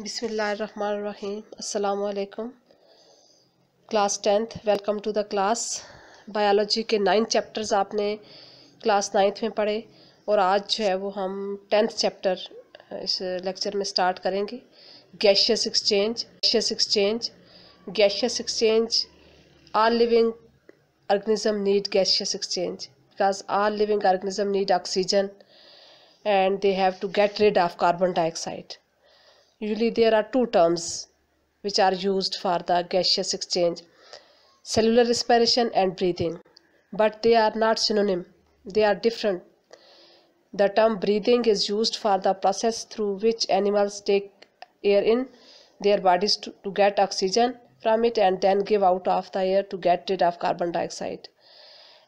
बिसमीम् अल्लाम class tenth welcome to the class biology के nine chapters आपने क्लास नाइन्थ में पढ़े और आज जो है वो हम टेंथ चैप्टर इस लेक्चर में स्टार्ट करेंगे gaseous exchange gaseous exchange gaseous exchange all living organism need gaseous exchange because all living organism need oxygen and they have to get rid of carbon dioxide Usually there are two terms which are used for the gaseous exchange cellular respiration and breathing but they are not synonym they are different the term breathing is used for the process through which animals take air in their bodies to, to get oxygen from it and then give out of the air to get rid of carbon dioxide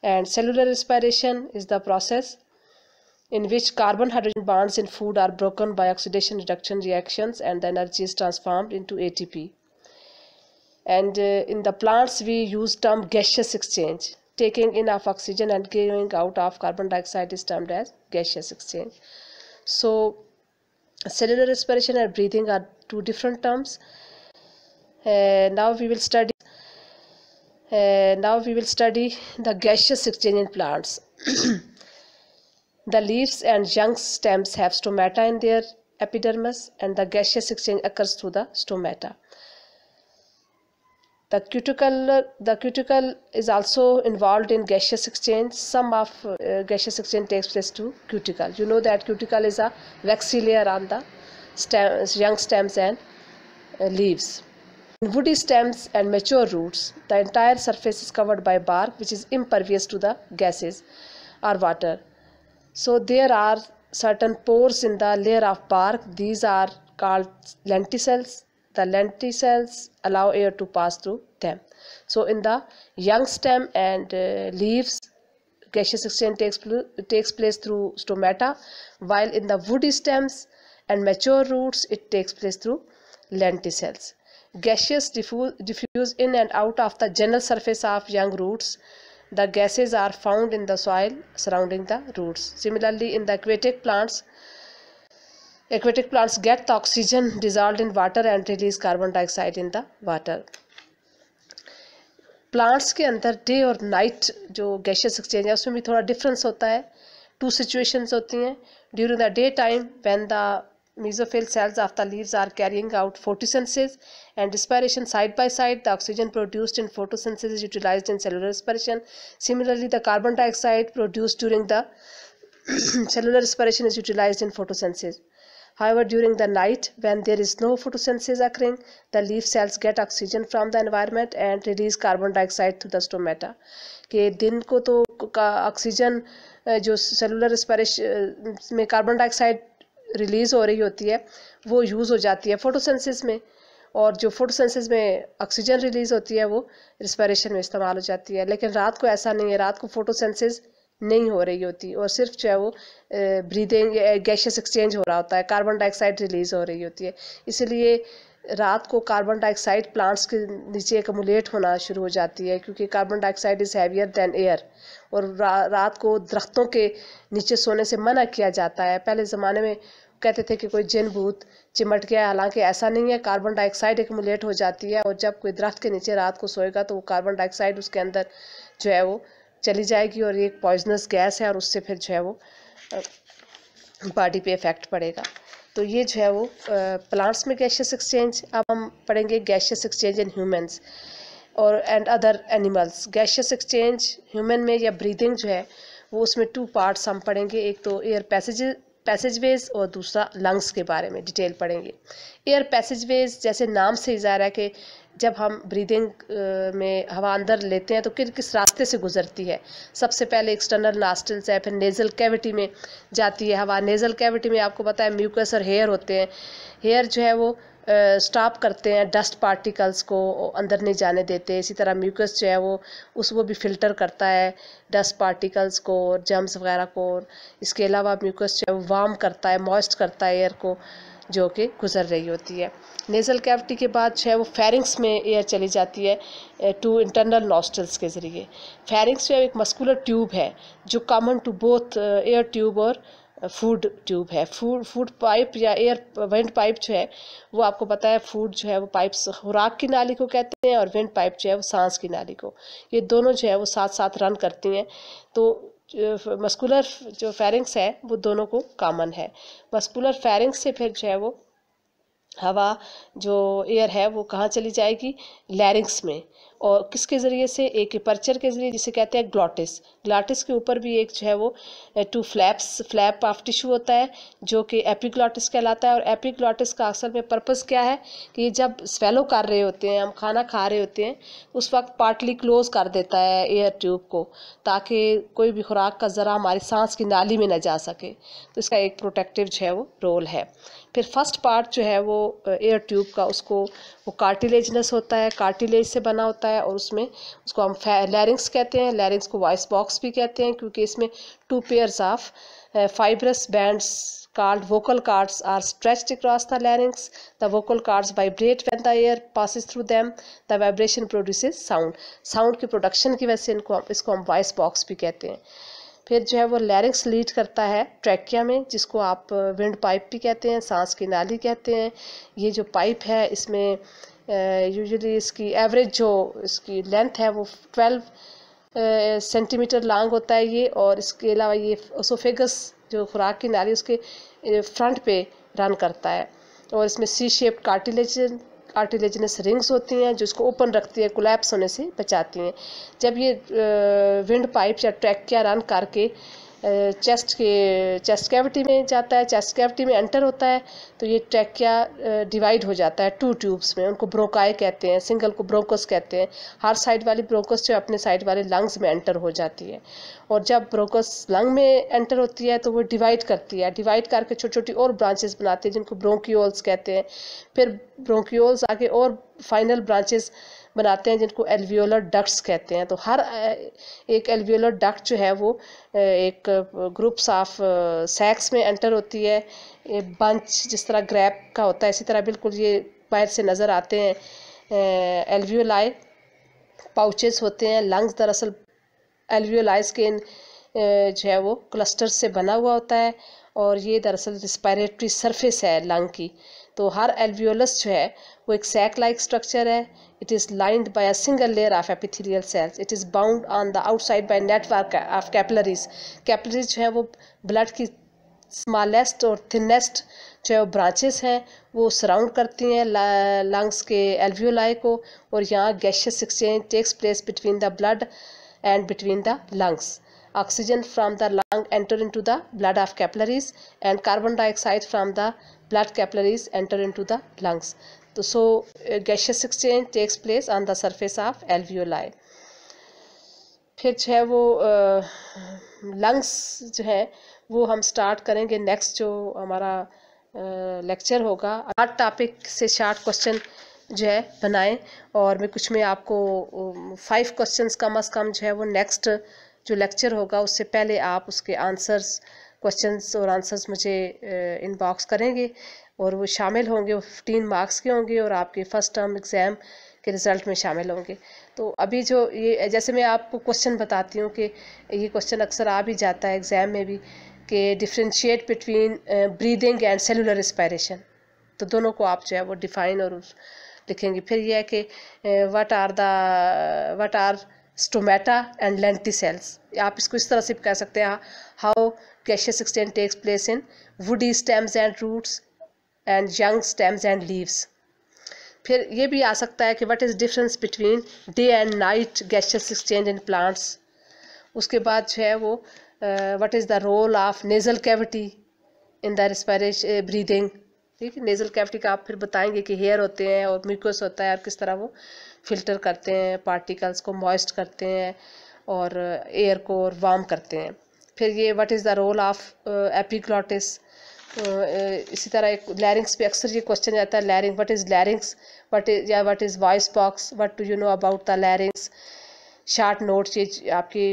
and cellular respiration is the process in which carbon-hydrogen bonds in food are broken by oxidation-reduction reactions and the energy is transformed into ATP. And uh, in the plants, we use term gaseous exchange. Taking in of oxygen and giving out of carbon dioxide is termed as gaseous exchange. So, cellular respiration and breathing are two different terms. Uh, now we will study. Uh, now we will study the gaseous exchange in plants. The leaves and young stems have stomata in their epidermis and the gaseous exchange occurs through the stomata. The cuticle, the cuticle is also involved in gaseous exchange. Some of uh, gaseous exchange takes place to cuticle. You know that cuticle is a waxy layer on the stems, young stems and uh, leaves. In woody stems and mature roots, the entire surface is covered by bark which is impervious to the gases or water. So there are certain pores in the layer of bark. These are called lenticels. The lenticels allow air to pass through them. So in the young stem and uh, leaves, gaseous exchange takes, takes place through stomata, while in the woody stems and mature roots, it takes place through lenticels. Gaseous diffuse, diffuse in and out of the general surface of young roots The gases are found in the soil surrounding the roots. Similarly, in the aquatic plants, aquatic plants get the oxygen dissolved in water and release carbon dioxide in the water. Plants के अंदर day और night जो gaseous exchange है उसमें भी थोड़ा difference होता है टू सिचुएशंस होती हैं during the day time when the mesophyll cells of the leaves are carrying out photosynthesis and respiration side by side. The oxygen produced in photosynthesis is utilized in cellular respiration. Similarly, the carbon dioxide produced during the cellular respiration is utilized in photosynthesis. However, during the night, when there is no photosynthesis occurring, the leaf cells get oxygen from the environment and release carbon dioxide through the stomata. कि दिन को तो oxygen जो cellular respiration में carbon dioxide release हो रही होती है वो यूज़ हो जाती है फोटोसेंसिस में और जो फोटोसेंसिस में ऑक्सीजन रिलीज़ होती है वो रिस्पायरेशन में इस्तेमाल हो जाती है लेकिन रात को ऐसा नहीं है रात को फोटोसेंसिस नहीं हो रही होती और सिर्फ जो है वो ब्रीदिंग गैशियस एक्सचेंज हो रहा होता है कार्बन डाइऑक्साइड रिलीज़ हो रही होती है इसीलिए रात को कार्बन डाइऑक्साइड प्लांट्स के नीचे एकमुलेट होना शुरू हो जाती है क्योंकि carbon dioxide is heavier than air और रा, रात को दरख्तों के नीचे सोने से मना किया जाता है पहले ज़माने में कहते थे कि कोई जिन भूत चिमट गया हालांकि ऐसा नहीं है कार्बन डाइऑक्साइड एकमुलेट हो जाती है और जब कोई दरख्त के नीचे रात को सोएगा तो वो कार्बन डाइऑक्साइड उसके अंदर जो है वो चली जाएगी और ये एक पॉइजनस गैस है और उससे फिर जो है वो बॉडी पे इफेक्ट पड़ेगा तो ये जो है वो प्लांट्स में गैशियस एक्सचेंज अब हम पढ़ेंगे गैशियस एक्सचेंज इन ह्यूमंस और and other animals gaseous exchange human में या ब्रीदिंग जो है वो उसमें टू पार्ट्स हम पढ़ेंगे एक तो एयर पैसेज पैसेजवेज और दूसरा लंग्स के बारे में डिटेल पढ़ेंगे एयर पैसेजवेज जैसे नाम से इजारा है कि जब हम ब्रीदिंग में हवा अंदर लेते हैं तो किन किस रास्ते से गुजरती है सबसे पहले एक्सटर्नल नास्टल्स है फिर नेज़ल कैविटी में जाती है हवा नेज़ल कैविटी में आपको पता है म्यूकस और हेयर होते हैं हेयर जो है वो स्टॉप करते हैं डस्ट पार्टिकल्स को अंदर नहीं जाने देते इसी तरह म्यूकस जो है वो उस वो भी फ़िल्टर करता है डस्ट पार्टिकल्स को और जम्स वगैरह को और इसके अलावा म्यूकस जो है वो वार्म करता है मॉइस्ट करता है एयर को जो कि गुजर रही होती है नेज़ल कैविटी के बाद जो है वो फेरिंग्स में एयर चली जाती है टू इंटरनल नॉस्टल्स के ज़रिए फेरिंग्स जो है एक मस्कुलर ट्यूब है जो common to both air tube और फूड ट्यूब है फूड फूड पाइप या एयर वेंट पाइप जो है वो आपको पता है फूड जो है वो पाइप्स खुराक की नाली को कहते हैं और वेंट पाइप जो है वो सांस की नाली को ये दोनों जो है वो साथ साथ रन करती हैं तो मस्कुलर जो फेरिंग्स है वो दोनों को कॉमन है मस्कुलर फेरिंग्स से फिर जो है वो हवा जो एयर है वो कहाँ चली जाएगी लैरिंग्स में और किसके ज़रिए से एक एपर्चर के ज़रिए जिसे कहते हैं ग्लॉटिस ग्लॉटिस के ऊपर भी एक जो है वो two flaps flap of tissue होता है जो कि एपिग्लॉटिस कहलाता है और एपिग्लॉटिस का अक्सर में पर्पज़ क्या है कि जब स्वेलो कर रहे होते हैं हम खाना खा रहे होते हैं उस वक्त पार्टली क्लोज कर देता है एयर ट्यूब को ताकि कोई भी खुराक का ज़रा हमारी सांस की नाली में ना जा सके तो इसका एक प्रोटेक्टिव जो है वो रोल है फिर फर्स्ट पार्ट जो है वो एयर ट्यूब का उसको वो कार्टिलेजनस होता है कार्टिलेज से बना होता है और उसमें उसको हम लैरिंग्स कहते हैं लैरिंग्स को वॉइस बॉक्स भी कहते हैं क्योंकि इसमें two pairs of fibrous bands cord vocal cords are stretched across the larynx the vocal cords vibrate when the air passes through them the vibration produces sound sound की प्रोडक्शन की वजह से इनको इसको हम वॉइस बॉक्स भी कहते हैं फिर जो है वो लैरिक्स लीड करता है ट्रैकिया में जिसको आप विंड पाइप भी कहते हैं सांस की नाली कहते हैं ये जो पाइप है इसमें यूजुअली इसकी एवरेज जो इसकी लेंथ है वो ट्वेल्व सेंटीमीटर लॉन्ग होता है ये और इसके अलावा ये ओसोफेगस जो खुराक की नाली उसके फ्रंट पे रन करता है और इसमें C shape cartilage cartilaginous rings होती हैं जिसको ओपन रखती है कोलैप्स होने से बचाती हैं जब ये विंड पाइप या ट्रैक क्या रन करके चेस्ट के चेस्ट कैविटी में जाता है चेस्ट कैविटी में एंटर होता है तो ये ट्रैकिया डिवाइड हो जाता है टू ट्यूब्स में उनको ब्रोकाए कहते हैं सिंगल को ब्रोकस कहते हैं हर साइड वाली ब्रोकस जो अपने साइड वाले लंग्स में एंटर हो जाती है और जब ब्रोकस लंग में एंटर होती है तो वो डिवाइड करती है डिवाइड करके छोटी छोटी और ब्रांचेस बनाती है जिनको ब्रोंक्यूल्स कहते हैं फिर ब्रोंक्यूल्स आगे और फाइनल ब्रांचेस बनाते हैं जिनको एल्वियोलर डक्ट्स कहते हैं तो हर एक एल्वियोलर डक्ट जो है वो एक ग्रुप्स ऑफ सैक्स में एंटर होती है बंच जिस तरह ग्रैप का होता है इसी तरह बिल्कुल ये बाहर से नज़र आते हैं एलवियोलाई पाउचेस होते हैं लंग्स दरअसल एलवीओलाई स्किन जो है वो क्लस्टर से बना हुआ होता है और ये दरअसल रिस्पायरेटरी सरफेस है लंग की तो हर एल्वियोलस जो है वो एक सैक लाइक स्ट्रक्चर है it is lined by a single layer of epithelial cells it is bound on the outside by network of capillaries capillaries जो है वो ब्लड की स्मॉलेस्ट और थिनेस्ट जो है वो ब्रांचेस हैं वो सराउंड करती हैं लंग्स के एल्वियोलाई को और यहाँ gaseous exchange takes place between the blood and between the lungs. Oxygen from the lung enter into the blood of capillaries and carbon dioxide from the blood capillaries enter into the lungs. So uh, gaseous exchange takes place on the surface of alveoli. फिर जो है वो lungs जो है वो हम start करेंगे next जो हमारा लेक्चर होगा आठ टॉपिक से शार्ट क्वेश्चन जो है बनाएं और मैं कुछ में आपको फाइव क्वेश्चंस कम अज़ कम जो है वो नेक्स्ट जो लेक्चर होगा उससे पहले आप उसके आंसर्स क्वेश्चंस और आंसर्स मुझे इनबॉक्स करेंगे और वो शामिल होंगे वो फिफ्टीन मार्क्स के होंगे और आपके फर्स्ट टर्म एग्ज़ाम के रिज़ल्ट में शामिल होंगे तो अभी जो ये जैसे मैं आपको क्वेश्चन बताती हूँ कि ये क्वेश्चन अक्सर आ भी जाता है एग्ज़ाम में भी कि differentiate between breathing and cellular respiration तो दोनों को आप जो है वो डिफ़ाइन और लिखेंगे फिर यह है कि what are the what are stomata and lenticels आप इसको इस तरह से कह सकते हैं how gaseous exchange takes place in woody stems and roots and young stems and leaves फिर ये भी आ सकता है कि what is difference between day and night gaseous exchange in plants उसके बाद जो है वो what is the role of nasal cavity in the respiration breathing ठीक है नेज़ल कैविटी का आप फिर बताएंगे कि हेयर होते हैं और म्यूकस होता है और किस तरह वो फिल्टर करते हैं पार्टिकल्स को मॉइस्ट करते हैं और एयर uh, को और वार्म करते हैं फिर ये what is the role of epiglottis इसी तरह एक लैरिंग्स पे अक्सर ये क्वेश्चन आता है larynx what is larynx what is या what is voice box what do you know about the larynx short notes ये आपके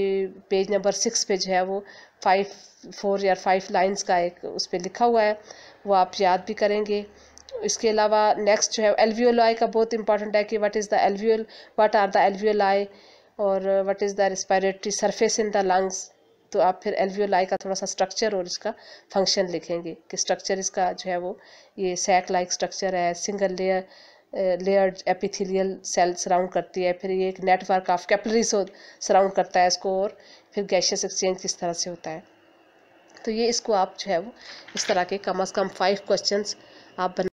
पेज नंबर सिक्स पे जो है वो फाइव फोर या फाइव लाइंस का एक उस पर लिखा हुआ है वो आप याद भी करेंगे इसके अलावा नेक्स्ट जो है एलवीएल आई का बहुत इंपॉर्टेंट है कि what is the alveoli what are the alveoli और what is the respiratory surface in the lungs तो आप फिर एलवीएल आई का थोड़ा सा स्ट्रक्चर और इसका फंक्शन लिखेंगे कि स्ट्रक्चर इसका जो है वो ये सैक लाइक स्ट्रक्चर है single layer layered epithelial cell surround करती है फिर ये एक नेटवर्क ऑफ कैपलरीज सराउंड करता है इसको और फिर गैशियस एक्सचेंज किस तरह से होता है तो ये इसको आप जो है वो इस तरह के कम अज़ कम फाइव क्वेश्चन आप बना